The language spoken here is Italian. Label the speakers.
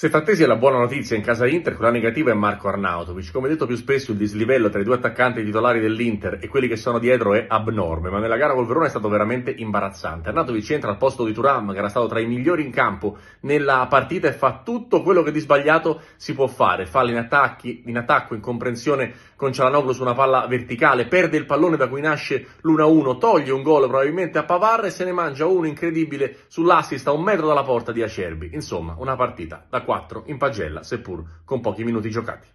Speaker 1: Se Frattesi è la buona notizia in casa Inter, quella negativa è Marco Arnautovic. Come detto più spesso, il dislivello tra i due attaccanti titolari dell'Inter e quelli che sono dietro è abnorme, ma nella gara col Verona è stato veramente imbarazzante. Arnautovic entra al posto di Turam, che era stato tra i migliori in campo nella partita e fa tutto quello che di sbagliato si può fare. Falla in, attacchi, in attacco, in comprensione con Cialanoglu su una palla verticale, perde il pallone da cui nasce l'1-1, toglie un gol probabilmente a Pavarre e se ne mangia uno incredibile sull'assist a un metro dalla porta di Acerbi. Insomma, una partita da 4 in pagella, seppur con pochi minuti giocati.